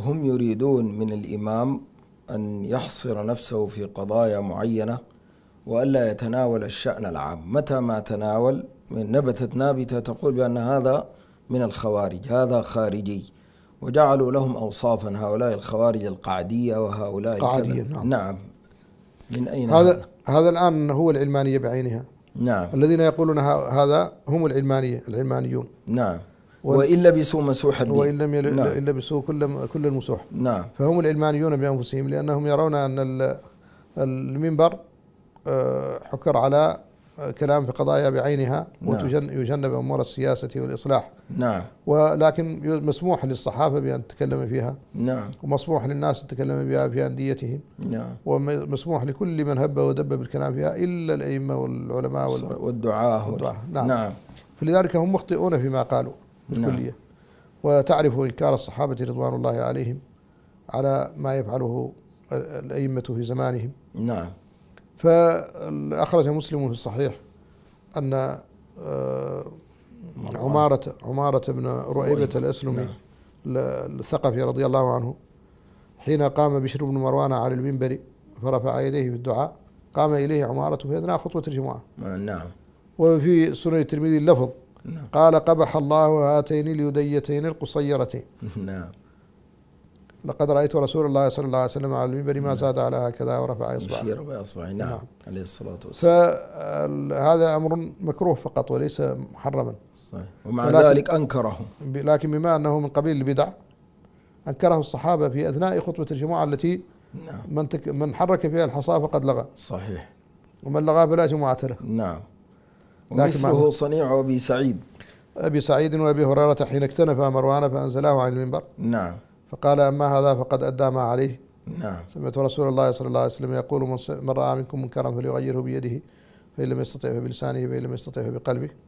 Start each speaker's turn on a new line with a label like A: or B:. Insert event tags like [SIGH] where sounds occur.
A: هم يريدون من الإمام أن يحصر نفسه في قضايا معينة وألا يتناول الشأن العام متى ما تناول من نبتت نابتة تقول بأن هذا من الخوارج هذا خارجي وجعلوا لهم أوصافا هؤلاء الخوارج القعدية وهؤلاء قعدية نعم. نعم من أين هذا هذا, هذا الآن هو العلمانية بعينها نعم الذين يقولون هذا هم العلمانية العلمانيون نعم وإن لبسوا مسوح الدين وإن لم يل... نعم. لبسوا كل كل المسوح نعم فهم العلمانيون بأنفسهم لأنهم يرون أن المنبر آه، حكر على آه، كلام في قضايا بعينها نعم. ويجنب أمور السياسة والإصلاح نعم ولكن مسموح للصحافة بأن تتكلم فيها نعم ومسموح للناس تتكلم بها في أنديتهم نعم ومسموح لكل من هب ودب بالكلام فيها إلا الأئمة والعلماء وال... والدعاة, والدعاة. نعم. نعم فلذلك هم مخطئون فيما قالوا بالكلية نعم. وتعرف إنكار الصحابة رضوان الله عليهم على ما يفعله الأئمة في زمانهم نعم فأخرج مسلم في الصحيح أن آه، عمارة عمارة بن رؤيبة الأسلمي الثقفي نعم. رضي الله عنه حين قام بشر بن مروان على المنبر فرفع يديه في الدعاء قام إليه عمارة في أثناء خطبة الجمعة نعم وفي سنن الترمذي اللفظ نعم. قال قبح الله هاتين اليديتين القصيرتين [LAUGHS] نعم لقد رأيت رسول الله صلى الله عليه وسلم على المنبر ما نعم. زاد على هكذا ورفع إصبعه يشير بإصبعه نعم, نعم عليه الصلاة والسلام فهذا أمر مكروه فقط وليس محرما صحيح ومع ذلك أنكره لكن بما أنه من قبيل البدع أنكره الصحابة في أثناء خطبة الجمعة التي نعم من, تك من حرك فيها الحصى فقد لغى صحيح ومن لغى فلا جمعة له نعم ومثله صنيع أبي سعيد أبي سعيد وأبي هريرة حين اكتنف مروان فأنزلاه عن المنبر نعم فقال أما هذا فقد أدى ما عليه نعم سمعت رسول الله صلى الله عليه وسلم يقول من رأى منكم منكرا فليغيره بيده فإن لم يستطع فبلسانه فإن لم يستطع فبقلبه